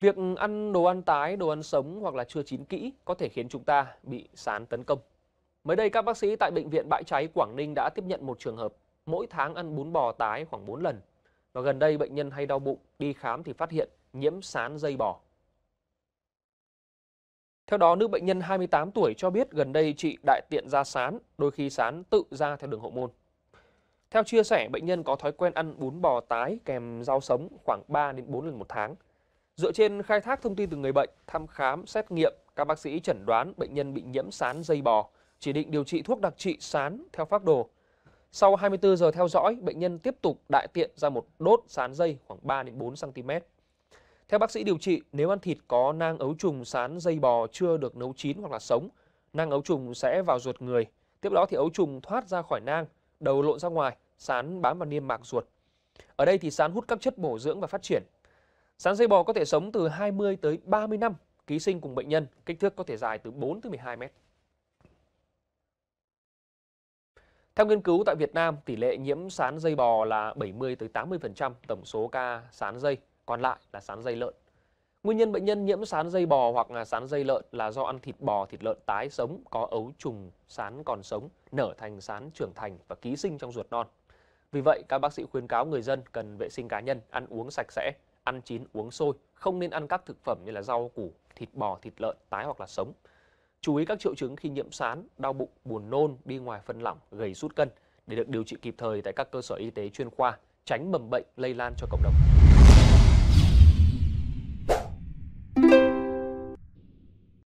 Việc ăn đồ ăn tái, đồ ăn sống hoặc là chưa chín kỹ có thể khiến chúng ta bị sán tấn công. Mới đây, các bác sĩ tại Bệnh viện Bãi Cháy Quảng Ninh đã tiếp nhận một trường hợp mỗi tháng ăn bún bò tái khoảng 4 lần. Và gần đây, bệnh nhân hay đau bụng, đi khám thì phát hiện nhiễm sán dây bò. Theo đó, nữ bệnh nhân 28 tuổi cho biết gần đây chị đại tiện ra sán, đôi khi sán tự ra theo đường hậu môn. Theo chia sẻ, bệnh nhân có thói quen ăn bún bò tái kèm rau sống khoảng 3 đến 4 lần một tháng – Dựa trên khai thác thông tin từ người bệnh, thăm khám, xét nghiệm, các bác sĩ chẩn đoán bệnh nhân bị nhiễm sán dây bò, chỉ định điều trị thuốc đặc trị sán theo phác đồ. Sau 24 giờ theo dõi, bệnh nhân tiếp tục đại tiện ra một đốt sán dây khoảng 3 đến 4 cm. Theo bác sĩ điều trị, nếu ăn thịt có nang ấu trùng sán dây bò chưa được nấu chín hoặc là sống, nang ấu trùng sẽ vào ruột người. Tiếp đó thì ấu trùng thoát ra khỏi nang, đầu lộn ra ngoài, sán bám vào niêm mạc ruột. Ở đây thì sán hút các chất bổ dưỡng và phát triển, Sán dây bò có thể sống từ 20 tới 30 năm, ký sinh cùng bệnh nhân, kích thước có thể dài từ 4 tới 12 mét. Theo nghiên cứu tại Việt Nam, tỷ lệ nhiễm sán dây bò là 70 tới 80% tổng số ca sán dây, còn lại là sán dây lợn. Nguyên nhân bệnh nhân nhiễm sán dây bò hoặc là sán dây lợn là do ăn thịt bò, thịt lợn tái sống có ấu trùng sán còn sống, nở thành sán trưởng thành và ký sinh trong ruột non. Vì vậy, các bác sĩ khuyến cáo người dân cần vệ sinh cá nhân, ăn uống sạch sẽ, ăn chín uống sôi, không nên ăn các thực phẩm như là rau củ, thịt bò, thịt lợn tái hoặc là sống. Chú ý các triệu chứng khi nhiễm sán, đau bụng, buồn nôn, đi ngoài phân lỏng, gầy rút cân để được điều trị kịp thời tại các cơ sở y tế chuyên khoa, tránh mầm bệnh lây lan cho cộng đồng.